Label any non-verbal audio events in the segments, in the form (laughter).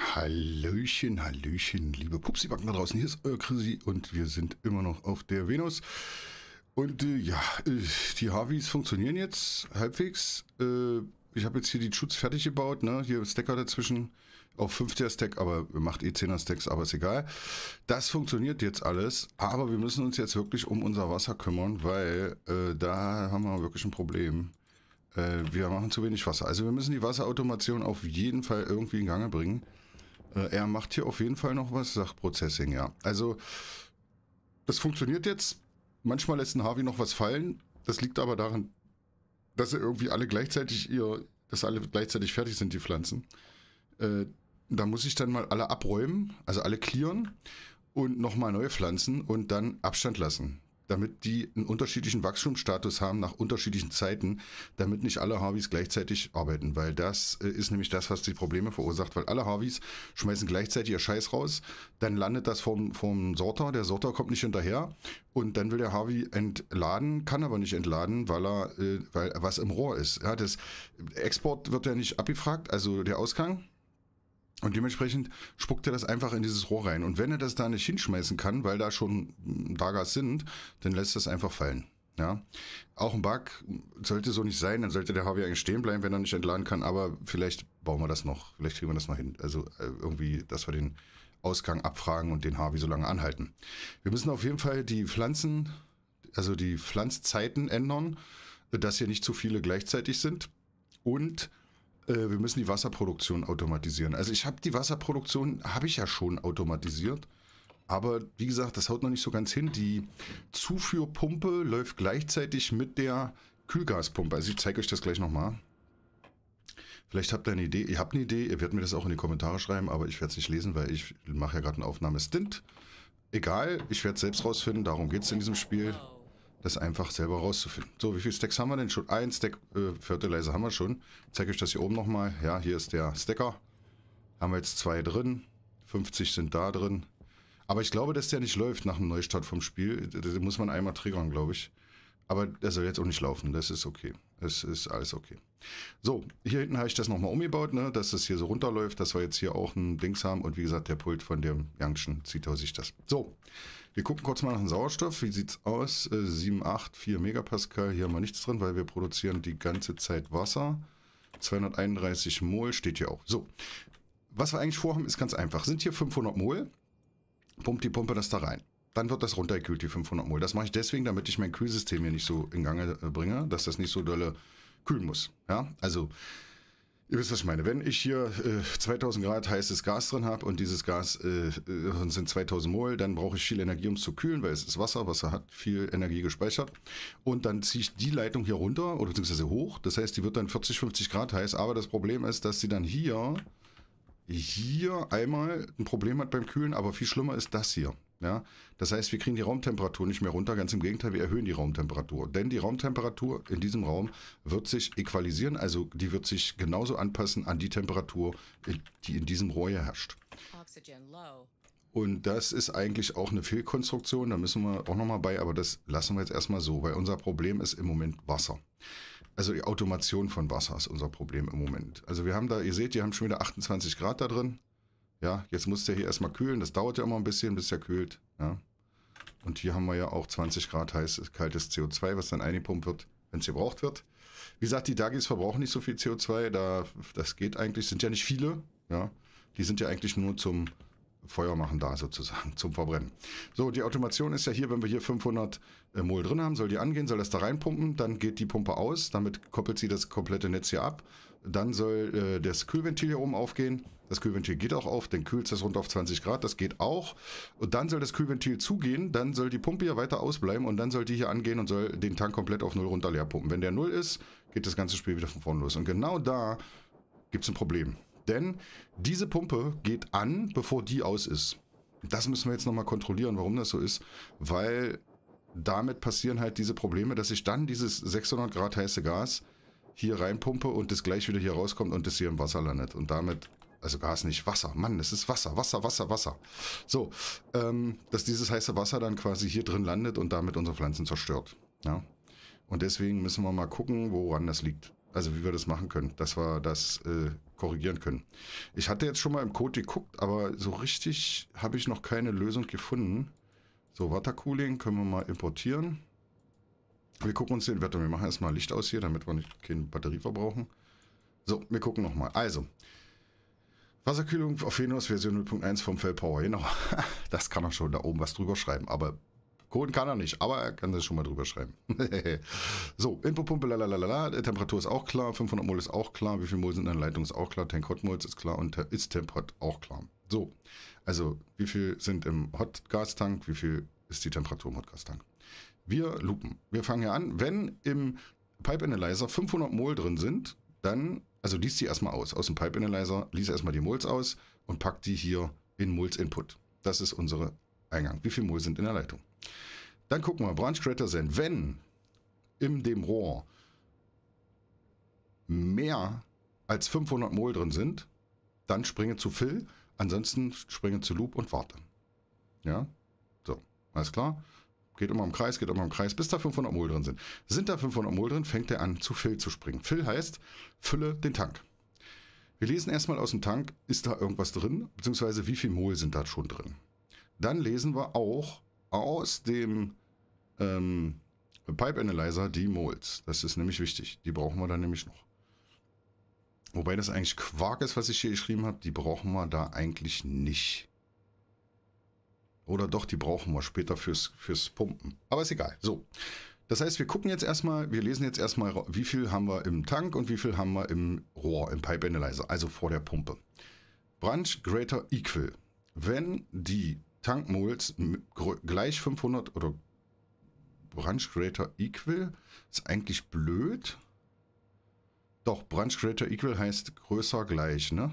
Hallöchen, Hallöchen, liebe Pupsi-Backen da draußen. Hier ist euer Chrissy und wir sind immer noch auf der Venus. Und äh, ja, äh, die Harveys funktionieren jetzt halbwegs. Äh, ich habe jetzt hier die Schutz fertig gebaut, ne? Hier Stacker dazwischen auf 5er Stack, aber macht eh 10er Stacks, aber ist egal. Das funktioniert jetzt alles, aber wir müssen uns jetzt wirklich um unser Wasser kümmern, weil äh, da haben wir wirklich ein Problem. Äh, wir machen zu wenig Wasser. Also wir müssen die Wasserautomation auf jeden Fall irgendwie in Gange bringen. Äh, er macht hier auf jeden Fall noch was, Sachprozessing, ja. Also, das funktioniert jetzt. Manchmal lässt ein Harvey noch was fallen. Das liegt aber daran, dass er irgendwie alle gleichzeitig ihr, dass alle gleichzeitig fertig sind, die Pflanzen. Äh, da muss ich dann mal alle abräumen, also alle clearen und nochmal neu pflanzen und dann Abstand lassen damit die einen unterschiedlichen Wachstumsstatus haben nach unterschiedlichen Zeiten, damit nicht alle Harveys gleichzeitig arbeiten, weil das äh, ist nämlich das, was die Probleme verursacht, weil alle Harveys schmeißen gleichzeitig ihr Scheiß raus, dann landet das vom, vom Sorter, der Sorter kommt nicht hinterher und dann will der Harvey entladen, kann aber nicht entladen, weil er, äh, weil was im Rohr ist. Ja, das Export wird ja nicht abgefragt, also der Ausgang und dementsprechend spuckt er das einfach in dieses Rohr rein. Und wenn er das da nicht hinschmeißen kann, weil da schon Dagas sind, dann lässt er es einfach fallen. Ja. Auch ein Bug sollte so nicht sein, dann sollte der HW eigentlich stehen bleiben, wenn er nicht entladen kann, aber vielleicht bauen wir das noch, vielleicht kriegen wir das noch hin. Also äh, irgendwie, dass wir den Ausgang abfragen und den HW so lange anhalten. Wir müssen auf jeden Fall die Pflanzen, also die Pflanzzeiten ändern, dass hier nicht zu viele gleichzeitig sind und äh, wir müssen die Wasserproduktion automatisieren. Also ich habe die Wasserproduktion, habe ich ja schon automatisiert. Aber wie gesagt, das haut noch nicht so ganz hin. Die Zuführpumpe läuft gleichzeitig mit der Kühlgaspumpe. Also ich zeige euch das gleich nochmal. Vielleicht habt ihr eine Idee. Ihr habt eine Idee. Ihr werdet mir das auch in die Kommentare schreiben, aber ich werde es nicht lesen, weil ich mache ja gerade eine Aufnahme Stint. Egal, ich werde es selbst rausfinden. Darum geht es in diesem Spiel das einfach selber rauszufinden. So, wie viele Stacks haben wir denn schon? Ein Stack äh, Fertilizer haben wir schon. Ich zeige euch das hier oben nochmal. Ja, hier ist der Stacker. Haben wir jetzt zwei drin. 50 sind da drin. Aber ich glaube, dass der nicht läuft nach dem Neustart vom Spiel. Den muss man einmal triggern, glaube ich. Aber der soll jetzt auch nicht laufen. Das ist okay. Es ist alles okay. So, hier hinten habe ich das nochmal umgebaut, ne, dass das hier so runterläuft, dass wir jetzt hier auch ein Dings haben und wie gesagt, der Pult von dem Youngschen zieht aus sich das. So, wir gucken kurz mal nach dem Sauerstoff. Wie sieht es aus? 7, 8, 4 Megapascal, hier haben wir nichts drin, weil wir produzieren die ganze Zeit Wasser. 231 Mol steht hier auch. So, was wir eigentlich vorhaben, ist ganz einfach. Sind hier 500 Mol, pumpt die Pumpe das da rein dann wird das runtergekühlt, die 500 Mol. Das mache ich deswegen, damit ich mein Kühlsystem hier nicht so in Gang äh, bringe, dass das nicht so dolle kühlen muss. Ja, also Ihr wisst, was ich meine. Wenn ich hier äh, 2000 Grad heißes Gas drin habe und dieses Gas äh, äh sind 2000 Mol, dann brauche ich viel Energie, um es zu kühlen, weil es ist Wasser. Wasser hat viel Energie gespeichert. Und dann ziehe ich die Leitung hier runter oder beziehungsweise hoch. Das heißt, die wird dann 40, 50 Grad heiß. Aber das Problem ist, dass sie dann hier, hier einmal ein Problem hat beim Kühlen. Aber viel schlimmer ist das hier. Ja? Das heißt, wir kriegen die Raumtemperatur nicht mehr runter, ganz im Gegenteil, wir erhöhen die Raumtemperatur. Denn die Raumtemperatur in diesem Raum wird sich equalisieren, also die wird sich genauso anpassen an die Temperatur, die in diesem Rohr hier herrscht. Und das ist eigentlich auch eine Fehlkonstruktion, da müssen wir auch nochmal bei, aber das lassen wir jetzt erstmal so, weil unser Problem ist im Moment Wasser. Also die Automation von Wasser ist unser Problem im Moment. Also wir haben da, ihr seht, die haben schon wieder 28 Grad da drin. Ja, jetzt muss der hier erstmal kühlen. Das dauert ja immer ein bisschen, bis er kühlt. Ja. Und hier haben wir ja auch 20 Grad heißes, kaltes CO2, was dann eingepumpt wird, wenn es gebraucht wird. Wie gesagt, die Dagis verbrauchen nicht so viel CO2. Da, das geht eigentlich, sind ja nicht viele. Ja. Die sind ja eigentlich nur zum Feuer machen da sozusagen, (laughs) zum Verbrennen. So, die Automation ist ja hier, wenn wir hier 500 äh, Mol drin haben, soll die angehen, soll das da reinpumpen, dann geht die Pumpe aus, damit koppelt sie das komplette Netz hier ab. Dann soll äh, das Kühlventil hier oben aufgehen das Kühlventil geht auch auf, dann kühlst du es runter auf 20 Grad, das geht auch. Und dann soll das Kühlventil zugehen, dann soll die Pumpe hier weiter ausbleiben und dann soll die hier angehen und soll den Tank komplett auf Null runter leer pumpen. Wenn der Null ist, geht das ganze Spiel wieder von vorn los. Und genau da gibt es ein Problem. Denn diese Pumpe geht an, bevor die aus ist. Das müssen wir jetzt nochmal kontrollieren, warum das so ist. Weil damit passieren halt diese Probleme, dass ich dann dieses 600 Grad heiße Gas hier reinpumpe und das gleich wieder hier rauskommt und das hier im Wasser landet. Und damit also Gas nicht, Wasser. Mann, es ist Wasser, Wasser, Wasser, Wasser. So, ähm, dass dieses heiße Wasser dann quasi hier drin landet und damit unsere Pflanzen zerstört. Ja? Und deswegen müssen wir mal gucken, woran das liegt. Also wie wir das machen können, dass wir das äh, korrigieren können. Ich hatte jetzt schon mal im Code geguckt, aber so richtig habe ich noch keine Lösung gefunden. So, Watercooling können wir mal importieren. Wir gucken uns den Wetter. Wir machen erstmal Licht aus hier, damit wir nicht keine Batterie verbrauchen. So, wir gucken nochmal. Also, Wasserkühlung auf Venus Version 0.1 vom Fellpower. Genau, (laughs) das kann er schon da oben was drüber schreiben. Aber Kohlen kann er nicht, aber er kann das schon mal drüber schreiben. (laughs) so, Infopumpe, lalalala, Temperatur ist auch klar, 500 Mol ist auch klar, wie viel Mol sind in der Leitung ist auch klar, Tank Hot Mols ist klar und ist Temp auch klar. So, also wie viel sind im Hot Gas Tank, wie viel ist die Temperatur im Hot Gas Tank? Wir lupen. Wir fangen hier an, wenn im Pipe Analyzer 500 Mol drin sind, dann, also liest die erstmal aus, aus dem Pipe Analyzer, liest erstmal die Moles aus und packt die hier in Moles Input. Das ist unsere Eingang. Wie viele Moles sind in der Leitung? Dann gucken wir, Branch Creator Send. Wenn in dem Rohr mehr als 500 Mol drin sind, dann springe zu Fill, ansonsten springe zu Loop und warte. Ja, so, alles klar. Geht immer im Kreis, geht immer im Kreis, bis da 500 Mol drin sind. Sind da 500 Mol drin, fängt er an zu Fill zu springen. Fill heißt, fülle den Tank. Wir lesen erstmal aus dem Tank, ist da irgendwas drin, beziehungsweise wie viel Mol sind da schon drin. Dann lesen wir auch aus dem ähm, Pipe Analyzer die Moles. Das ist nämlich wichtig. Die brauchen wir dann nämlich noch. Wobei das eigentlich Quark ist, was ich hier geschrieben habe. Die brauchen wir da eigentlich nicht. Oder doch, die brauchen wir später fürs, fürs Pumpen. Aber ist egal. So. Das heißt, wir gucken jetzt erstmal, wir lesen jetzt erstmal, wie viel haben wir im Tank und wie viel haben wir im Rohr, im Pipe Analyzer, also vor der Pumpe. Branch greater equal. Wenn die Tankmoles gleich 500 oder Branch greater equal ist eigentlich blöd. Doch, Branch greater equal heißt größer gleich, ne?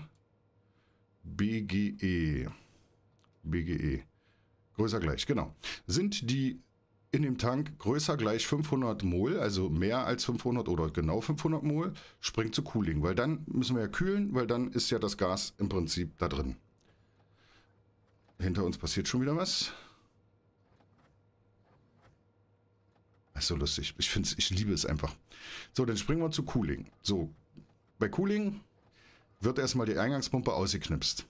BGE. BGE. Größer gleich, genau. Sind die in dem Tank größer gleich 500 Mol, also mehr als 500 oder genau 500 Mol, springt zu Cooling, weil dann müssen wir ja kühlen, weil dann ist ja das Gas im Prinzip da drin. Hinter uns passiert schon wieder was. Das ist so lustig. Ich finde ich liebe es einfach. So, dann springen wir zu Cooling. So, bei Cooling wird erstmal die Eingangspumpe ausgeknipst.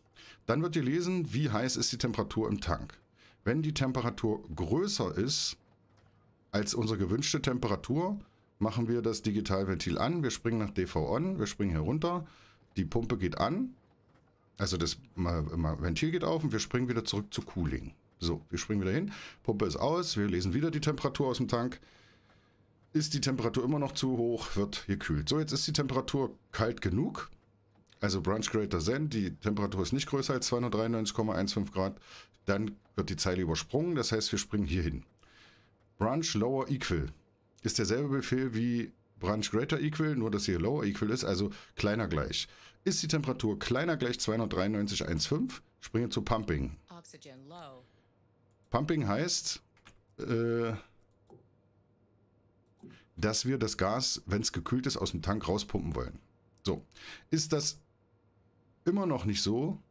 Dann wird gelesen, wie heiß ist die Temperatur im Tank. Wenn die Temperatur größer ist als unsere gewünschte Temperatur, machen wir das Digitalventil an. Wir springen nach DV-On, wir springen hier runter. die Pumpe geht an, also das Ventil geht auf und wir springen wieder zurück zu Cooling. So, wir springen wieder hin, Pumpe ist aus, wir lesen wieder die Temperatur aus dem Tank. Ist die Temperatur immer noch zu hoch, wird gekühlt. So, jetzt ist die Temperatur kalt genug. Also Branch Greater Zen, die Temperatur ist nicht größer als 293,15 Grad. Dann wird die Zeile übersprungen, das heißt, wir springen hier hin. Branch Lower Equal ist derselbe Befehl wie Branch Greater Equal, nur dass hier Lower Equal ist, also kleiner gleich. Ist die Temperatur kleiner gleich 293,15, springe zu Pumping. Pumping heißt, äh, dass wir das Gas, wenn es gekühlt ist, aus dem Tank rauspumpen wollen. So, ist das immer noch nicht so,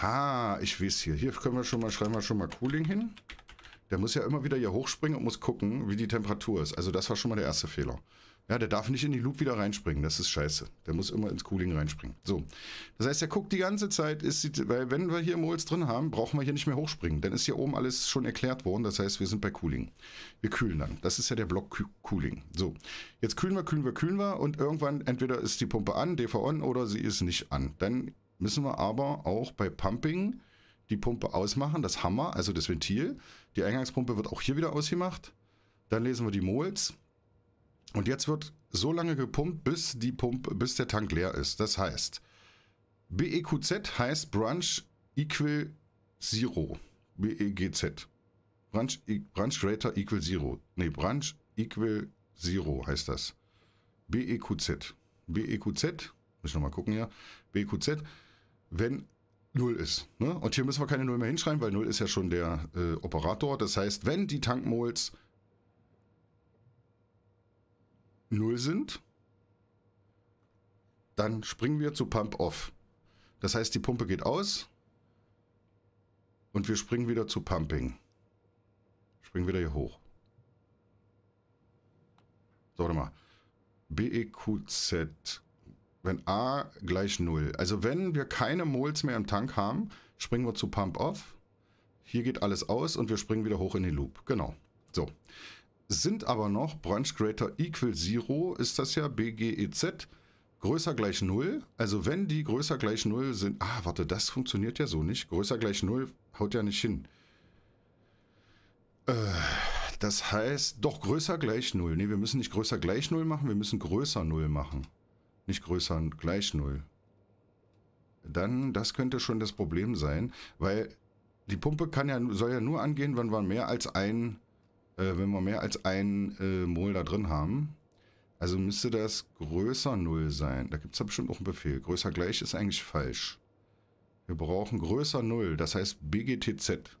Ah, ich weiß hier. Hier können wir schon mal, schreiben wir schon mal Cooling hin. Der muss ja immer wieder hier hochspringen und muss gucken, wie die Temperatur ist. Also das war schon mal der erste Fehler. Ja, der darf nicht in die Loop wieder reinspringen. Das ist scheiße. Der muss immer ins Cooling reinspringen. So. Das heißt, er guckt die ganze Zeit, ist die, weil wenn wir hier Mols drin haben, brauchen wir hier nicht mehr hochspringen. Dann ist hier oben alles schon erklärt worden. Das heißt, wir sind bei Cooling. Wir kühlen dann. Das ist ja der Block Cooling. So. Jetzt kühlen wir, kühlen wir, kühlen wir und irgendwann entweder ist die Pumpe an, DV on oder sie ist nicht an. Dann müssen wir aber auch bei Pumping die Pumpe ausmachen, das Hammer, also das Ventil. Die Eingangspumpe wird auch hier wieder ausgemacht. Dann lesen wir die Moles. Und jetzt wird so lange gepumpt, bis, die Pumpe, bis der Tank leer ist. Das heißt, BEQZ heißt Branch Equal Zero. BEGZ. Branch, e, Branch Greater Equal Zero. Ne, Branch Equal Zero heißt das. BEQZ. BEQZ. Muss ich nochmal gucken hier. BEQZ wenn 0 ist. Ne? Und hier müssen wir keine 0 mehr hinschreiben, weil 0 ist ja schon der äh, Operator. Das heißt, wenn die Tankmols 0 sind, dann springen wir zu Pump Off. Das heißt, die Pumpe geht aus und wir springen wieder zu Pumping. Springen wieder hier hoch. So, warte mal. BEQZ wenn A gleich 0. Also wenn wir keine Moles mehr im Tank haben, springen wir zu Pump Off. Hier geht alles aus und wir springen wieder hoch in den Loop. Genau. So. Sind aber noch Branch Greater Equal Zero, ist das ja BGEZ, größer gleich 0. Also wenn die größer gleich 0 sind... Ah, warte, das funktioniert ja so nicht. Größer gleich 0 haut ja nicht hin. Äh... Das heißt, doch größer gleich 0. Ne, wir müssen nicht größer gleich 0 machen, wir müssen größer 0 machen nicht größer und gleich null, dann das könnte schon das Problem sein, weil die Pumpe kann ja, soll ja nur angehen, wenn wir mehr als ein, äh, wenn wir mehr als ein äh, Mol da drin haben. Also müsste das größer 0 sein. Da gibt es ja bestimmt auch einen Befehl. Größer gleich ist eigentlich falsch. Wir brauchen größer 0, das heißt BGTZ.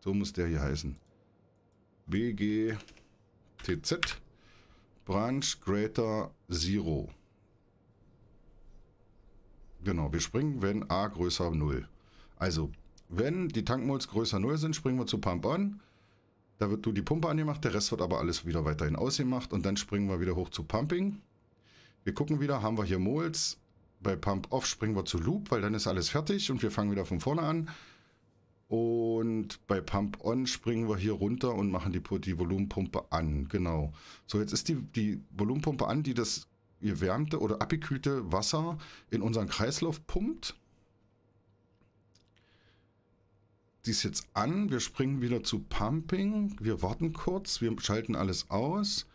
So muss der hier heißen. BGTZ Branch Greater Zero. Genau, wir springen, wenn A größer 0. Also, wenn die Tankmols größer 0 sind, springen wir zu Pump On. Da wird du die Pumpe angemacht, der Rest wird aber alles wieder weiterhin ausgemacht und dann springen wir wieder hoch zu Pumping. Wir gucken wieder, haben wir hier Mols. Bei Pump Off springen wir zu Loop, weil dann ist alles fertig und wir fangen wieder von vorne an. Und bei Pump On springen wir hier runter und machen die, die Volumenpumpe an. Genau. So, jetzt ist die, die Volumenpumpe an, die das gewärmte oder abgekühlte Wasser in unseren Kreislauf pumpt. Dies jetzt an, wir springen wieder zu Pumping, wir warten kurz, wir schalten alles aus,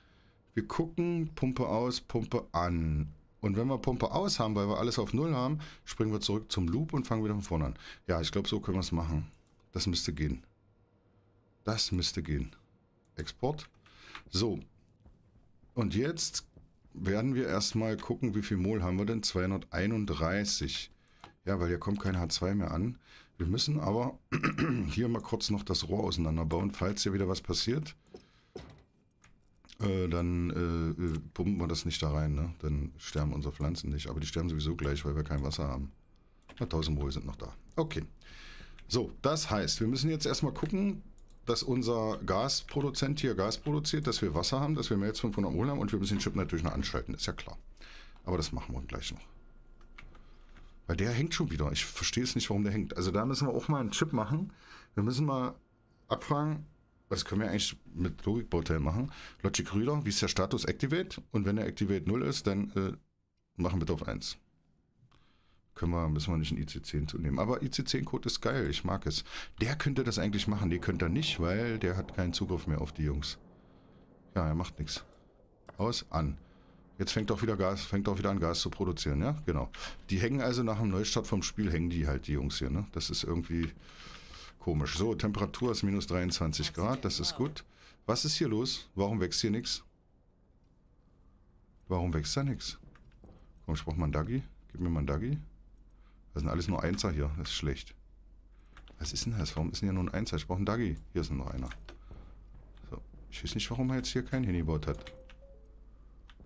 wir gucken, Pumpe aus, Pumpe an. Und wenn wir Pumpe aus haben, weil wir alles auf Null haben, springen wir zurück zum Loop und fangen wieder von vorne an. Ja, ich glaube, so können wir es machen. Das müsste gehen. Das müsste gehen. Export. So. Und jetzt werden wir erstmal gucken, wie viel Mol haben wir denn? 231. Ja, weil hier kommt kein H2 mehr an. Wir müssen aber (clears throat) hier mal kurz noch das Rohr auseinanderbauen, falls hier wieder was passiert. Äh, dann äh, äh, pumpen wir das nicht da rein, ne? Dann sterben unsere Pflanzen nicht. Aber die sterben sowieso gleich, weil wir kein Wasser haben. Na, 1000 Mol sind noch da. Okay. So, das heißt, wir müssen jetzt erstmal gucken, dass unser Gasproduzent hier Gas produziert, dass wir Wasser haben, dass wir mehr als 500 Mol haben und wir müssen den Chip natürlich noch anschalten, ist ja klar. Aber das machen wir gleich noch. Weil der hängt schon wieder. Ich verstehe es nicht, warum der hängt. Also da müssen wir auch mal einen Chip machen. Wir müssen mal abfragen, was können wir eigentlich mit Logikbauteil machen? Logic Reader, wie ist der Status Activate? Und wenn der Activate 0 ist, dann äh, machen wir drauf 1 können wir, müssen wir nicht einen IC10 zunehmen. Aber IC10-Code ist geil, ich mag es. Der könnte das eigentlich machen, die könnte er nicht, weil der hat keinen Zugriff mehr auf die Jungs. Ja, er macht nichts. Aus, an. Jetzt fängt auch wieder Gas, fängt auch wieder an Gas zu produzieren, ja? Genau. Die hängen also nach dem Neustart vom Spiel, hängen die halt, die Jungs hier, ne? Das ist irgendwie komisch. So, Temperatur ist minus 23 Grad, das ist gut. Was ist hier los? Warum wächst hier nichts? Warum wächst da nichts? Komm, ich brauche mal einen Dagi. Gib mir mal einen Dagi. Das sind alles nur Einser hier. Das ist schlecht. Was ist denn das? Warum ist denn hier nur ein Einser? Ich brauche einen Dagi. Hier ist noch einer. So. Ich weiß nicht, warum er jetzt hier keinen hingebaut hat.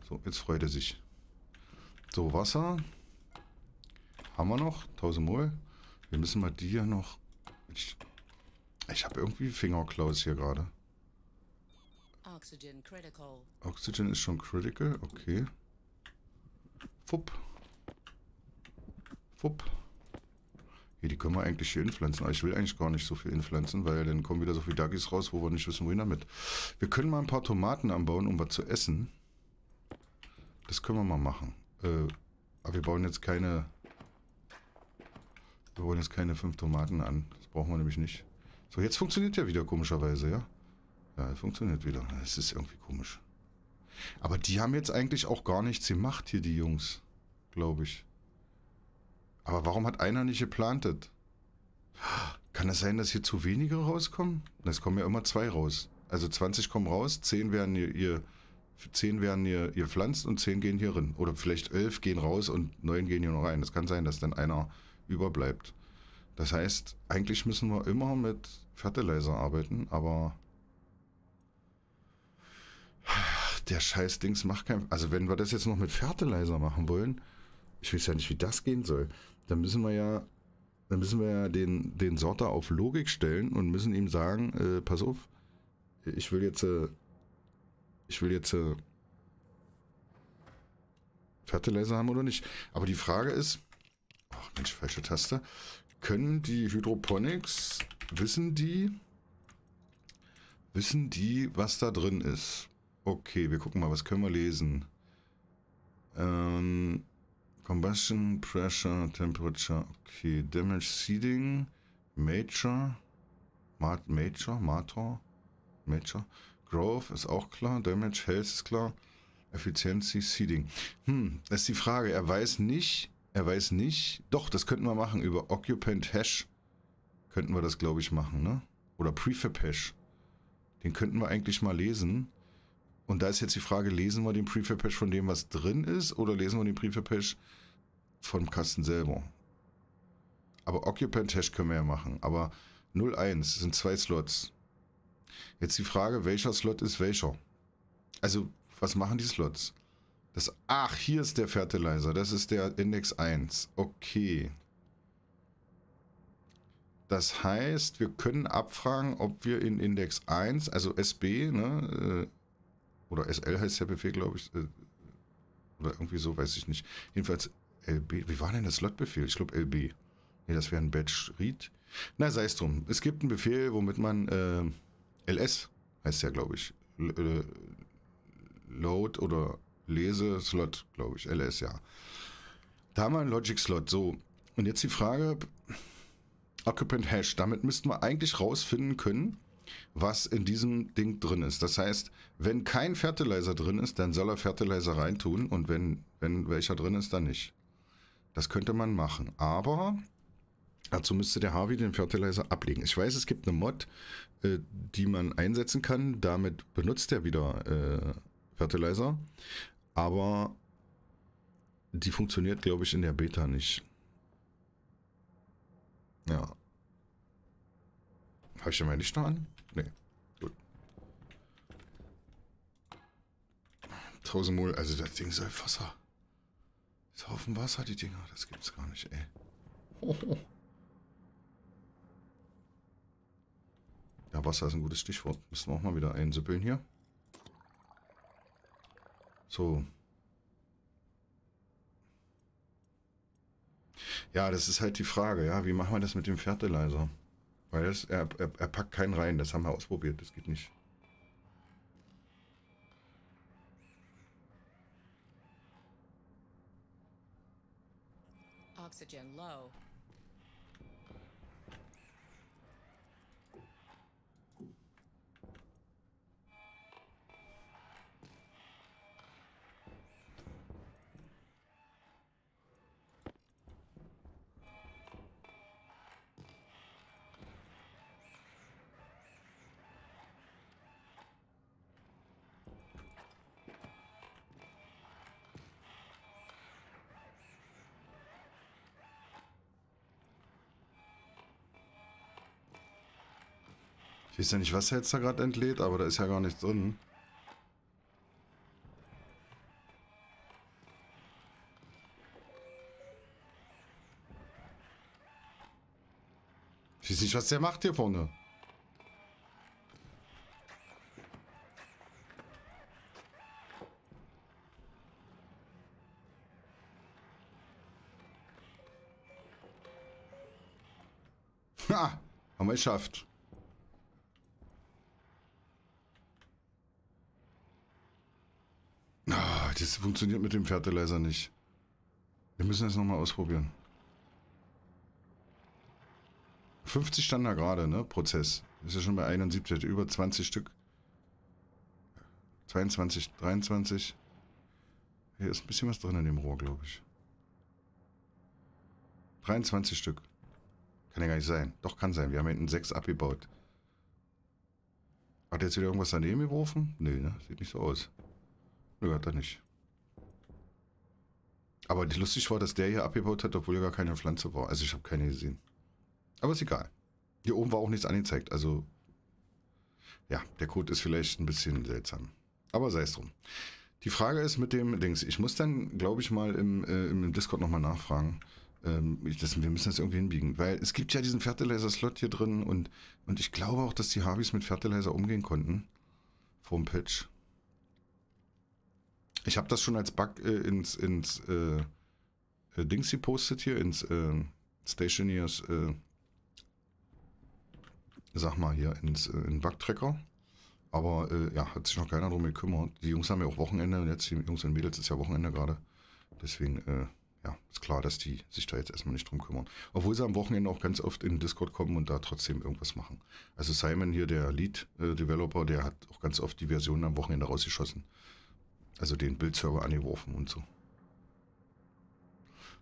So, jetzt freut er sich. So, Wasser. Haben wir noch. 1000 Mol. Wir müssen mal die hier noch... Ich, ich habe irgendwie Fingerklaus hier gerade. Oxygen, Oxygen ist schon critical. Okay. Fupp. Fupp ja, die können wir eigentlich hier influenzen. Aber ich will eigentlich gar nicht so viel influenzen, weil dann kommen wieder so viele Duggies raus, wo wir nicht wissen, wohin damit. Wir können mal ein paar Tomaten anbauen, um was zu essen. Das können wir mal machen. Äh, aber wir bauen jetzt keine... Wir bauen jetzt keine fünf Tomaten an. Das brauchen wir nämlich nicht. So, jetzt funktioniert ja wieder komischerweise, ja? Ja, funktioniert wieder. Es ist irgendwie komisch. Aber die haben jetzt eigentlich auch gar nichts gemacht hier, die Jungs. Glaube ich. Aber warum hat einer nicht geplantet? Kann es das sein, dass hier zu wenige rauskommen? Es kommen ja immer zwei raus. Also 20 kommen raus, 10 werden hier, hier 10 werden hier gepflanzt und 10 gehen hier rein. Oder vielleicht 11 gehen raus und 9 gehen hier noch rein. Es kann sein, dass dann einer überbleibt. Das heißt, eigentlich müssen wir immer mit Fertilizer arbeiten, aber der Scheißdings macht kein... Also wenn wir das jetzt noch mit Fertilizer machen wollen, ich weiß ja nicht, wie das gehen soll. Dann müssen wir ja, dann müssen wir ja den, den Sorter auf Logik stellen und müssen ihm sagen, äh, pass auf, ich will jetzt, äh, ich will jetzt äh, Fertilizer haben oder nicht. Aber die Frage ist, ach Mensch, falsche Taste, können die Hydroponics, wissen die, wissen die, was da drin ist? Okay, wir gucken mal, was können wir lesen? Ähm, Combustion, Pressure, Temperature. Okay, Damage Seeding, Major, Mat Major, Mator, Major. Growth ist auch klar, Damage, Health ist klar, Effiziency, Seeding. Hm, das ist die Frage. Er weiß nicht, er weiß nicht. Doch, das könnten wir machen über Occupant Hash. Könnten wir das, glaube ich, machen, ne? Oder Prefab Hash. Den könnten wir eigentlich mal lesen. Und da ist jetzt die Frage, lesen wir den Prefab-Hash von dem, was drin ist, oder lesen wir den Prefab-Hash vom Kasten selber? Aber Occupant-Hash können wir ja machen. Aber 01 sind zwei Slots. Jetzt die Frage, welcher Slot ist welcher? Also, was machen die Slots? Das, ach, hier ist der Fertilizer. Das ist der Index 1. Okay. Das heißt, wir können abfragen, ob wir in Index 1, also SB, ne, äh, oder SL heißt der Befehl, glaube ich. Äh, oder irgendwie so, weiß ich nicht. Jedenfalls LB. Wie war denn der Slot-Befehl? Ich glaube LB. Nee, das wäre ein Batch Read. Na, sei es drum. Es gibt einen Befehl, womit man äh, LS heißt ja, glaube ich. L äh, Load oder Lese-Slot, glaube ich. LS, ja. Da haben wir einen Logic-Slot. So. Und jetzt die Frage: Occupant Hash. Damit müssten wir eigentlich rausfinden können, was in diesem Ding drin ist. Das heißt, wenn kein Fertilizer drin ist, dann soll er Fertilizer reintun und wenn, wenn welcher drin ist, dann nicht. Das könnte man machen, aber dazu müsste der Harvey den Fertilizer ablegen. Ich weiß, es gibt eine Mod, äh, die man einsetzen kann, damit benutzt er wieder äh, Fertilizer, aber die funktioniert, glaube ich, in der Beta nicht. Ja. Habe ich den meine Lichter an? Nee. Gut. 1000 Mol, also das Ding soll Wasser. Das Haufen Wasser, die Dinger. Das gibt's gar nicht, ey. Oh, Ja, Wasser ist ein gutes Stichwort. Müssen wir auch mal wieder einsippeln hier. So. Ja, das ist halt die Frage, ja. Wie machen wir das mit dem Fertilizer? Weil es, er, er, er packt keinen rein. Das haben wir ausprobiert. Das geht nicht. Oxygen low. weiß ja nicht, was er jetzt da gerade entlädt, aber da ist ja gar nichts drin. Ich weiß nicht, was der macht hier vorne. Ha! Haben wir geschafft. das funktioniert mit dem Fertilizer nicht. Wir müssen das nochmal ausprobieren. 50 stand da gerade, ne? Prozess. Ist ja schon bei 71, über 20 Stück. 22, 23. Hier ist ein bisschen was drin in dem Rohr, glaube ich. 23 Stück. Kann ja gar nicht sein. Doch, kann sein. Wir haben hinten 6 abgebaut. Hat er jetzt wieder irgendwas daneben geworfen? Nee, ne? Sieht nicht so aus. Nö, hat er nicht. Aber lustig war, dass der hier abgebaut hat, obwohl er gar keine Pflanze war. Also ich habe keine gesehen. Aber ist egal. Hier oben war auch nichts angezeigt. Also ja, der Code ist vielleicht ein bisschen seltsam. Aber sei es drum. Die Frage ist mit dem Dings. Ich muss dann, glaube ich, mal im, äh, im Discord nochmal nachfragen. Ähm, das, wir müssen das irgendwie hinbiegen. Weil es gibt ja diesen Fertilizer-Slot hier drin und, und ich glaube auch, dass die Harveys mit Fertilizer umgehen konnten. Vom Patch. Ich habe das schon als Bug äh, ins, ins äh, äh Dings gepostet hier, ins äh, Stationeers, äh, sag mal hier, ins äh, in Bug-Tracker. Aber äh, ja, hat sich noch keiner drum gekümmert. Die Jungs haben ja auch Wochenende und jetzt die Jungs und Mädels ist ja Wochenende gerade. Deswegen, äh, ja, ist klar, dass die sich da jetzt erstmal nicht drum kümmern. Obwohl sie am Wochenende auch ganz oft in Discord kommen und da trotzdem irgendwas machen. Also Simon hier, der Lead-Developer, äh, der hat auch ganz oft die Version am Wochenende rausgeschossen. Also den Bildserver angeworfen und so.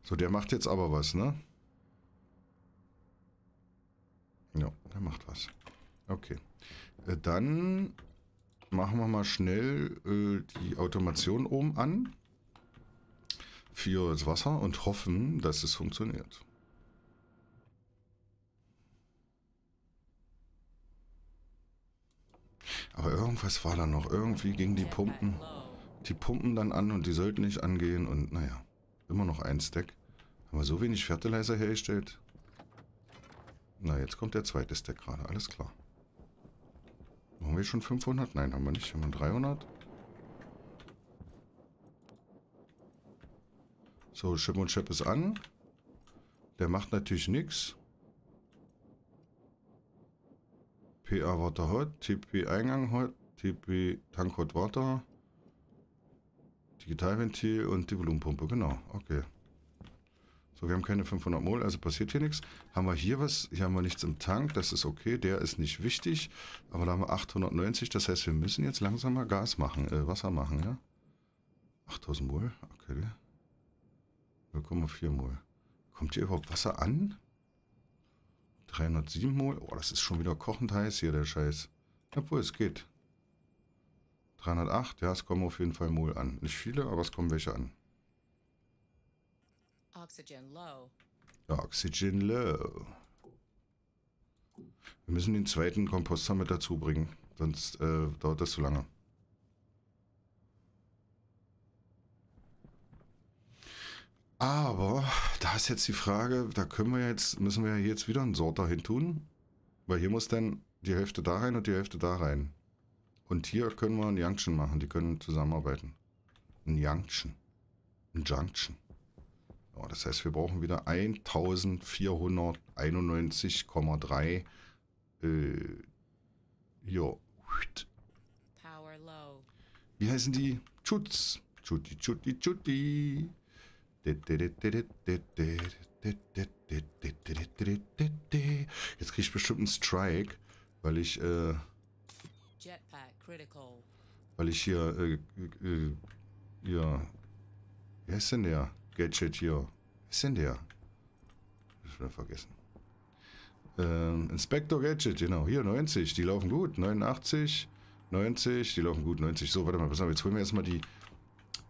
So, der macht jetzt aber was, ne? Ja, der macht was. Okay. Äh, dann machen wir mal schnell äh, die Automation oben an. Für das Wasser und hoffen, dass es funktioniert. Aber irgendwas war da noch. Irgendwie gingen die Pumpen die pumpen dann an und die sollten nicht angehen und naja, immer noch ein Stack. Haben wir so wenig Fertilizer hergestellt? Na, jetzt kommt der zweite Stack gerade, alles klar. Haben wir schon 500? Nein, haben wir nicht. Haben wir 300? So, Chip und Chip ist an. Der macht natürlich nichts. PA Water Hot, TP Eingang Hot, TP Tank Hot Water. Digitalventil und die Volumenpumpe, genau. Okay. So, wir haben keine 500 Mol, also passiert hier nichts. Haben wir hier was? Hier haben wir nichts im Tank, das ist okay, der ist nicht wichtig. Aber da haben wir 890, das heißt, wir müssen jetzt langsam mal Gas machen, äh, Wasser machen, ja? 8000 Mol, okay. 0,4 Mol. Kommt hier überhaupt Wasser an? 307 Mol, oh, das ist schon wieder kochend heiß hier, der Scheiß. Obwohl, es geht. 308, ja, es kommen auf jeden Fall Mol an. Nicht viele, aber es kommen welche an. Oxygen low. Oxygen low. Wir müssen den zweiten Komposter mit dazu bringen, sonst äh, dauert das zu lange. Aber da ist jetzt die Frage, da können wir jetzt, müssen wir jetzt wieder einen Sorter hin tun, weil hier muss dann die Hälfte da rein und die Hälfte da rein. Und hier können wir ein Junction machen. Die können zusammenarbeiten. Ein Junction. Ein Junction. Ja, das heißt, wir brauchen wieder 1491,3 äh, jo. Wie heißen die? Schutz. Tschutti, tschutti, tschutti. Jetzt kriege ich bestimmt einen Strike, weil ich äh, weil ich hier, äh, äh, äh ja. Wer ist denn der? Gadget hier. Wer ist denn der? Ich wieder vergessen. Ähm, Inspector Gadget, genau. Hier, 90. Die laufen gut. 89, 90. Die laufen gut. 90. So, warte mal, pass auf. Jetzt holen wir erstmal die.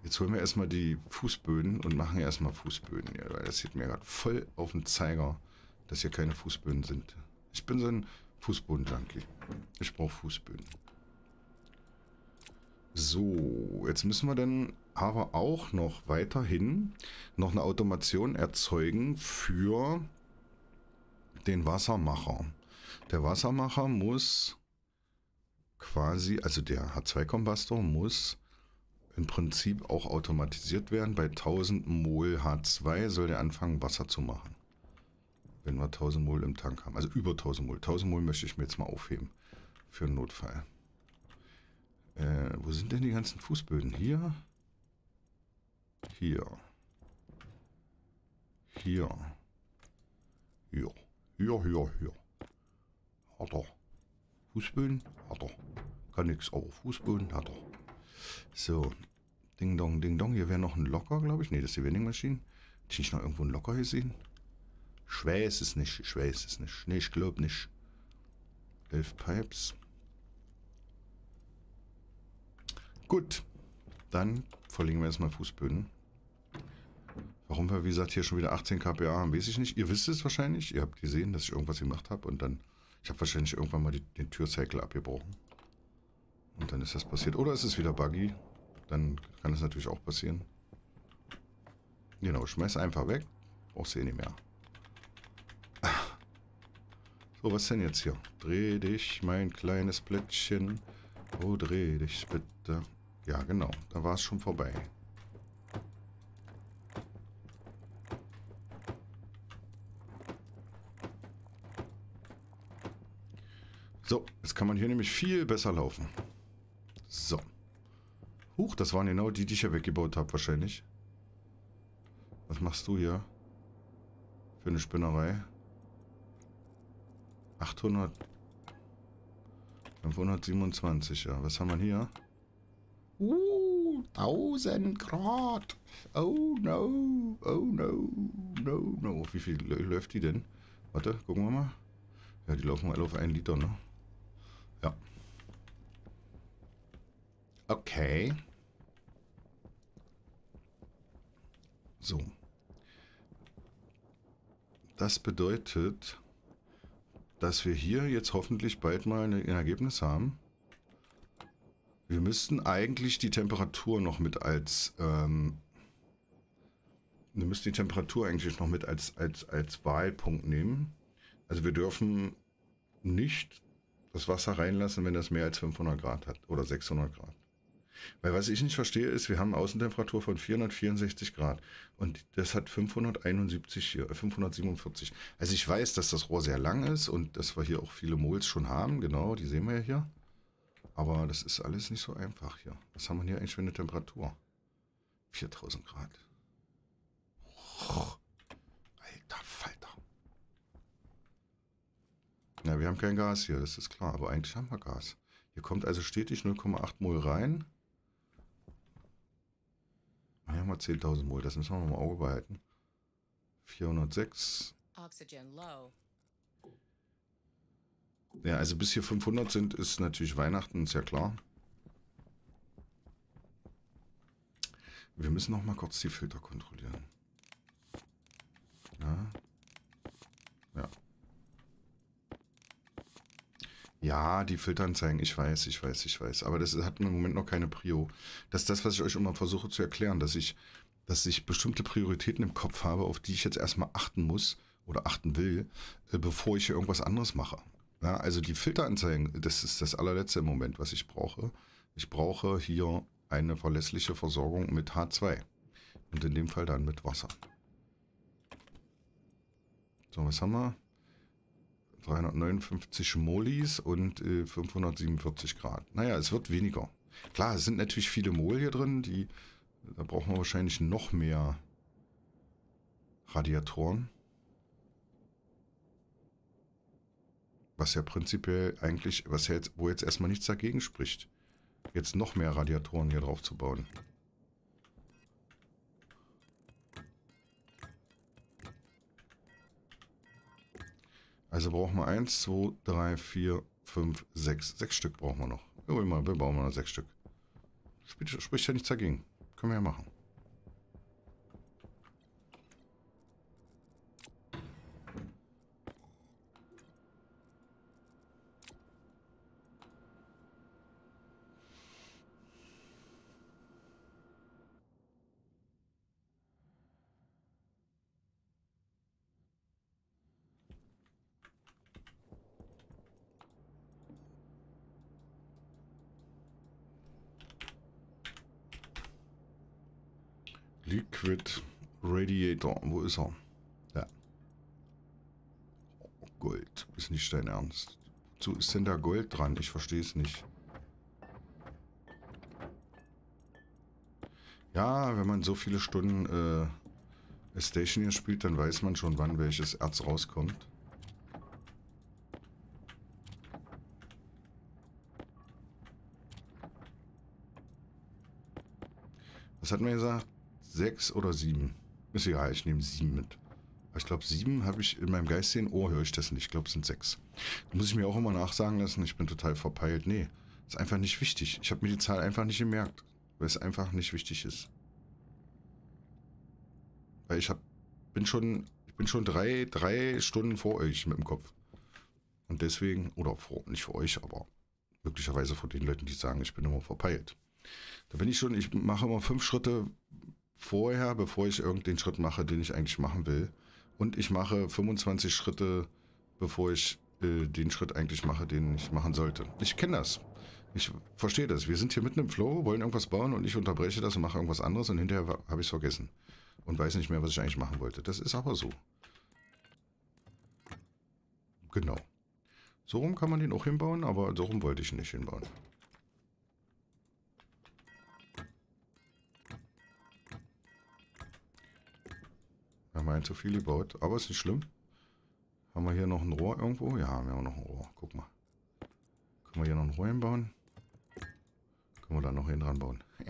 Jetzt holen wir erstmal die Fußböden und machen erstmal Fußböden. Ja, weil das sieht mir gerade voll auf den Zeiger, dass hier keine Fußböden sind. Ich bin so ein Fußboden-Junkie. Ich brauche Fußböden. So, jetzt müssen wir dann aber auch noch weiterhin noch eine Automation erzeugen für den Wassermacher. Der Wassermacher muss quasi, also der H2-Kombastor muss im Prinzip auch automatisiert werden. Bei 1000 Mol H2 soll der anfangen, Wasser zu machen. Wenn wir 1000 Mol im Tank haben. Also über 1000 Mol. 1000 Mol möchte ich mir jetzt mal aufheben. Für einen Notfall. Äh, wo sind denn die ganzen Fußböden? Hier? Hier. Hier. Hier. Hier, hier, hier. Hat er. Fußböden? Hat er. Kann nichts, aber Fußböden hat er. So. Ding dong, ding dong. Hier wäre noch ein Locker, glaube ich. Ne, das ist die Vendingmaschine. Hätte ich nicht noch irgendwo einen Locker gesehen? Ich weiß es nicht, ich weiß es nicht. Ne, ich glaube nicht. Elf Pipes. Gut, dann verlegen wir erstmal Fußböden. Warum wir, wie gesagt, hier schon wieder 18 kPA haben, weiß ich nicht. Ihr wisst es wahrscheinlich. Ihr habt gesehen, dass ich irgendwas gemacht habe und dann... Ich habe wahrscheinlich irgendwann mal die, den Türcycle abgebrochen. Und dann ist das passiert. Oder ist es wieder buggy. Dann kann es natürlich auch passieren. Genau, schmeiß einfach weg. Brauchst du eh nicht mehr. Ach. So, was denn jetzt hier? Dreh dich, mein kleines Plättchen. Oh, dreh dich bitte. Ja, genau. Da war es schon vorbei. So, jetzt kann man hier nämlich viel besser laufen. So. Huch, das waren genau die, die ich ja weggebaut habe wahrscheinlich. Was machst du hier? Für eine Spinnerei. 800. 527, ja. Was haben wir hier? 1000 Grad. Oh no, oh no, no, no. Wie viel läuft die denn? Warte, gucken wir mal. Ja, die laufen alle auf einen Liter, ne? Ja. Okay. So. Das bedeutet, dass wir hier jetzt hoffentlich bald mal ein Ergebnis haben. Wir müssten eigentlich die Temperatur noch mit als... Ähm, wir müssen die Temperatur eigentlich noch mit als, als, als Wahlpunkt nehmen. Also wir dürfen nicht das Wasser reinlassen, wenn das mehr als 500 Grad hat oder 600 Grad. Weil was ich nicht verstehe ist, wir haben Außentemperatur von 464 Grad und das hat 571 hier, 547. Äh, also ich weiß, dass das Rohr sehr lang ist und dass wir hier auch viele Mols schon haben, genau, die sehen wir ja hier. Aber das ist alles nicht so einfach hier. Was haben wir hier eigentlich für eine Temperatur? 4000 Grad. Alter Falter. Na, ja, wir haben kein Gas hier, das ist klar. Aber eigentlich haben wir Gas. Hier kommt also stetig 0,8 Mol rein. Ah, hier haben wir 10.000 Mol. Das müssen wir mal im Auge behalten. 406. Oxygen low. Ja, also bis hier 500 sind, ist natürlich Weihnachten, ist ja klar. Wir müssen noch mal kurz die Filter kontrollieren. Ja. Ja. Ja, die Filteranzeigen, ich weiß, ich weiß, ich weiß. Aber das hat im Moment noch keine Prio. Das ist das, was ich euch immer versuche zu erklären, dass ich, dass ich bestimmte Prioritäten im Kopf habe, auf die ich jetzt erstmal achten muss oder achten will, äh, bevor ich hier irgendwas anderes mache. Ja, also die Filteranzeigen, das ist das allerletzte im Moment, was ich brauche. Ich brauche hier eine verlässliche Versorgung mit H2. Und in dem Fall dann mit Wasser. So, was haben wir? 359 Molis und äh, 547 Grad. Naja, es wird weniger. Klar, es sind natürlich viele Mol hier drin, die da brauchen wir wahrscheinlich noch mehr Radiatoren. Was ja prinzipiell eigentlich, was jetzt, wo jetzt erstmal nichts dagegen spricht, jetzt noch mehr Radiatoren hier drauf zu bauen. Also brauchen wir 1, 2, 3, 4, 5, 6. 6 Stück brauchen wir noch. Wir, wir bauen mal 6 Stück. Spricht ja nichts dagegen. Können wir ja machen. Liquid Radiator. Wo ist er? Ja. Gold. Ist nicht dein Ernst. Wozu ist denn da Gold dran? Ich verstehe es nicht. Ja, wenn man so viele Stunden äh, Station hier spielt, dann weiß man schon, wann welches Erz rauskommt. Was hat man gesagt? sechs oder sieben. Ist egal, ich nehme sieben mit. Ich glaube, sieben habe ich in meinem Geist sehen. Oh, höre ich das nicht. Ich glaube, es sind sechs. Muss ich mir auch immer nachsagen lassen. Ich bin total verpeilt. Nee, ist einfach nicht wichtig. Ich habe mir die Zahl einfach nicht gemerkt, weil es einfach nicht wichtig ist. Weil ich hab, bin schon, ich bin schon drei, drei Stunden vor euch mit dem Kopf. Und deswegen, oder vor, nicht vor euch, aber möglicherweise vor den Leuten, die sagen, ich bin immer verpeilt. Da bin ich schon, ich mache immer fünf Schritte vorher, bevor ich irgendeinen Schritt mache, den ich eigentlich machen will. Und ich mache 25 Schritte, bevor ich äh, den Schritt eigentlich mache, den ich machen sollte. Ich kenne das. Ich verstehe das. Wir sind hier mitten im Flow, wollen irgendwas bauen und ich unterbreche das und mache irgendwas anderes und hinterher habe ich es vergessen und weiß nicht mehr, was ich eigentlich machen wollte. Das ist aber so. Genau. So rum kann man den auch hinbauen, aber so rum wollte ich nicht hinbauen. Wir haben einen zu viel gebaut, aber ist nicht schlimm. Haben wir hier noch ein Rohr irgendwo? Ja, haben wir auch noch ein Rohr. Guck mal. Können wir hier noch ein Rohr hinbauen? Können wir da noch hin dran bauen? (laughs)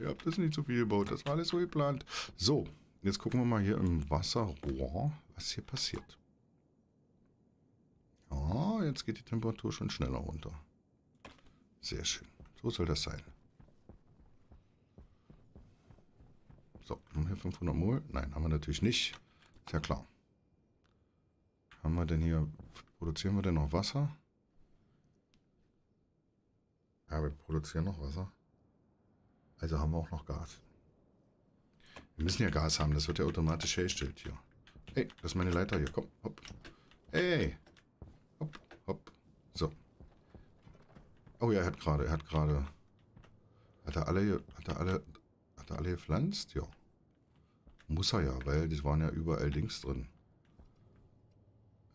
Ihr habt das nicht zu viel gebaut. Das war alles so geplant. So, jetzt gucken wir mal hier im Wasserrohr, was hier passiert. Ja, jetzt geht die Temperatur schon schneller runter. Sehr schön. So soll das sein. So, haben wir hier 500 Mol? Nein, haben wir natürlich nicht. Ist ja klar. Haben wir denn hier, produzieren wir denn noch Wasser? Ja, wir produzieren noch Wasser. Also haben wir auch noch Gas. Wir müssen ja Gas haben, das wird ja automatisch hergestellt hier. Ey, das ist meine Leiter hier, komm, hopp. Ey, hopp, hopp. So. Oh ja, er hat gerade, er hat gerade... Hat er alle, hat er alle, hat er alle gepflanzt? Ja. Muss er ja, weil die waren ja überall Dings drin.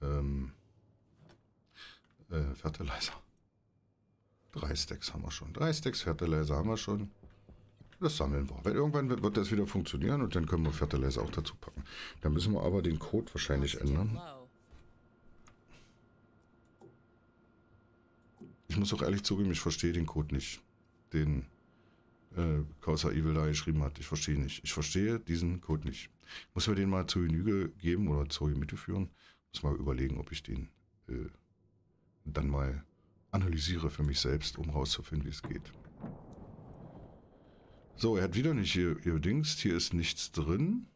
Ähm. Äh, Fertilizer. Drei Stacks haben wir schon. Drei Stacks Fertilizer haben wir schon. Das sammeln wir. Weil irgendwann wird, wird das wieder funktionieren und dann können wir Fertilizer auch dazu packen. Da müssen wir aber den Code wahrscheinlich ändern. Ich muss auch ehrlich zugeben, ich verstehe den Code nicht. Den äh, Kausa Evil da geschrieben hat. Ich verstehe nicht. Ich verstehe diesen Code nicht. Muss mir den mal zur Genüge geben oder zur Mitte führen. Muss mal überlegen, ob ich den äh, dann mal analysiere für mich selbst, um rauszufinden, wie es geht. So, er hat wieder nicht hier, hier Dings. Hier ist nichts drin.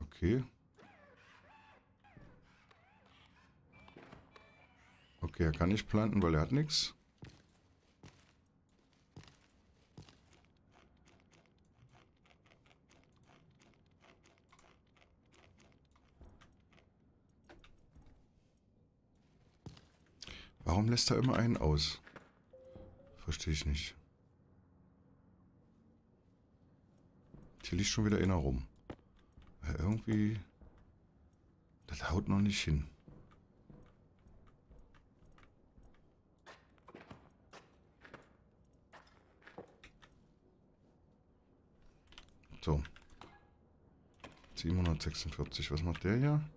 Okay. Okay, er kann nicht planten, weil er hat nichts. Warum lässt er immer einen aus? Verstehe ich nicht. Hier liegt schon wieder einer rum. Ja, irgendwie... Das haut noch nicht hin. So. 746, was macht der hier?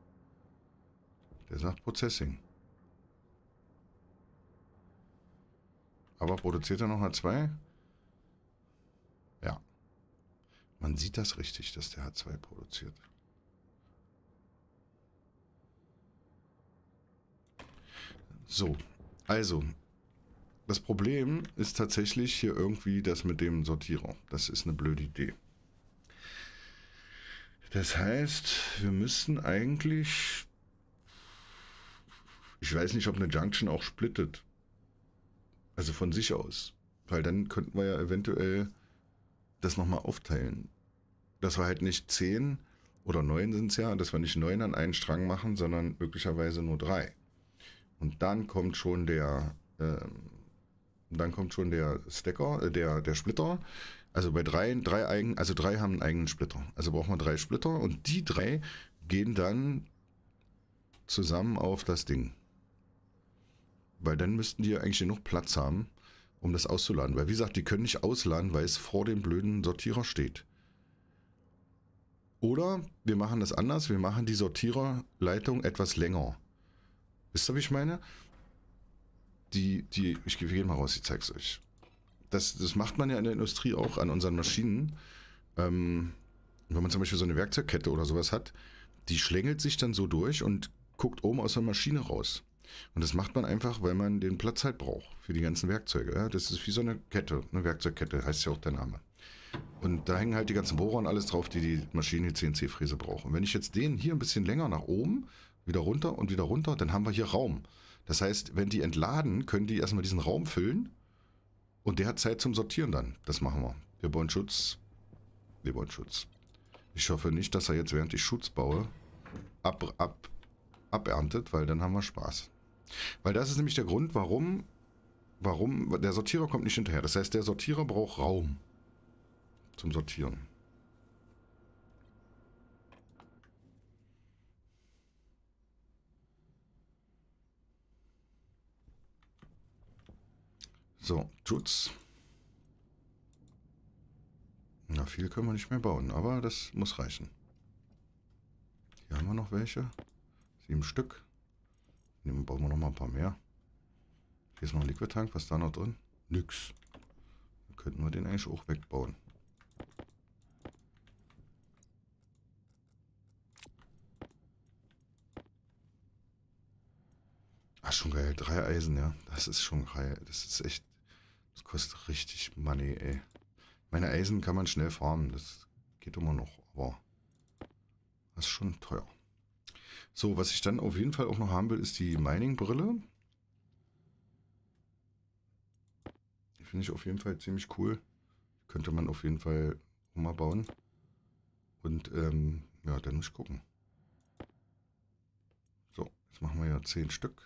Der sagt Processing. Aber produziert er noch H2? Ja. Man sieht das richtig, dass der H2 produziert. So, also, das Problem ist tatsächlich hier irgendwie das mit dem Sortierer. Das ist eine blöde Idee. Das heißt, wir müssten eigentlich... Ich weiß nicht, ob eine Junction auch splittet. Also von sich aus. Weil dann könnten wir ja eventuell das nochmal aufteilen. Dass wir halt nicht zehn oder neun sind es ja, dass wir nicht neun an einen Strang machen, sondern möglicherweise nur drei. Und dann kommt schon der, ähm, dann kommt schon der Stecker, äh, der, der Splitter. Also bei drei, drei eigen, also drei haben einen eigenen Splitter. Also brauchen wir drei Splitter und die drei gehen dann zusammen auf das Ding. Weil dann müssten die ja eigentlich genug Platz haben, um das auszuladen. Weil wie gesagt, die können nicht ausladen, weil es vor dem blöden Sortierer steht. Oder wir machen das anders, wir machen die Sortiererleitung etwas länger. Wisst ihr, wie ich meine? Die, die, ich gehe mal raus, ich zeig's euch. Das, das macht man ja in der Industrie auch an unseren Maschinen. Ähm, wenn man zum Beispiel so eine Werkzeugkette oder sowas hat, die schlängelt sich dann so durch und guckt oben aus der Maschine raus. Und das macht man einfach, weil man den Platz halt braucht für die ganzen Werkzeuge. Ja? Das ist wie so eine Kette, eine Werkzeugkette heißt ja auch der Name. Und da hängen halt die ganzen Bohrer und alles drauf, die die Maschine, die CNC-Fräse braucht. Und wenn ich jetzt den hier ein bisschen länger nach oben, wieder runter und wieder runter, dann haben wir hier Raum. Das heißt, wenn die entladen, können die erstmal diesen Raum füllen und der hat Zeit zum Sortieren dann. Das machen wir. Wir wollen Schutz. Wir wollen Schutz. Ich hoffe nicht, dass er jetzt, während ich Schutz baue, ab, ab, aberntet, weil dann haben wir Spaß. Weil das ist nämlich der Grund, warum, warum der Sortierer kommt nicht hinterher. Das heißt, der Sortierer braucht Raum zum Sortieren. So, tut's. Na, viel können wir nicht mehr bauen, aber das muss reichen. Hier haben wir noch welche. Sieben Stück. Nehmen brauchen wir mal ein paar mehr. Hier ist noch ein Liquid-Tank. Was ist da noch drin? Nix. Dann könnten wir den eigentlich auch wegbauen. Ach, schon geil. Drei Eisen, ja. Das ist schon geil. Das ist echt... Das kostet richtig Money, ey. Meine Eisen kann man schnell farmen. Das geht immer noch, aber... Das ist schon teuer. So, was ich dann auf jeden Fall auch noch haben will, ist die Mining-Brille. Die finde ich auf jeden Fall ziemlich cool. Könnte man auf jeden Fall mal bauen. Und ähm, ja, dann muss ich gucken. So, jetzt machen wir ja 10 Stück.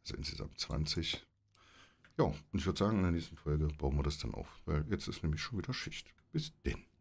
Also insgesamt 20. Ja, und ich würde sagen, in der nächsten Folge bauen wir das dann auf. Weil jetzt ist nämlich schon wieder Schicht. Bis denn.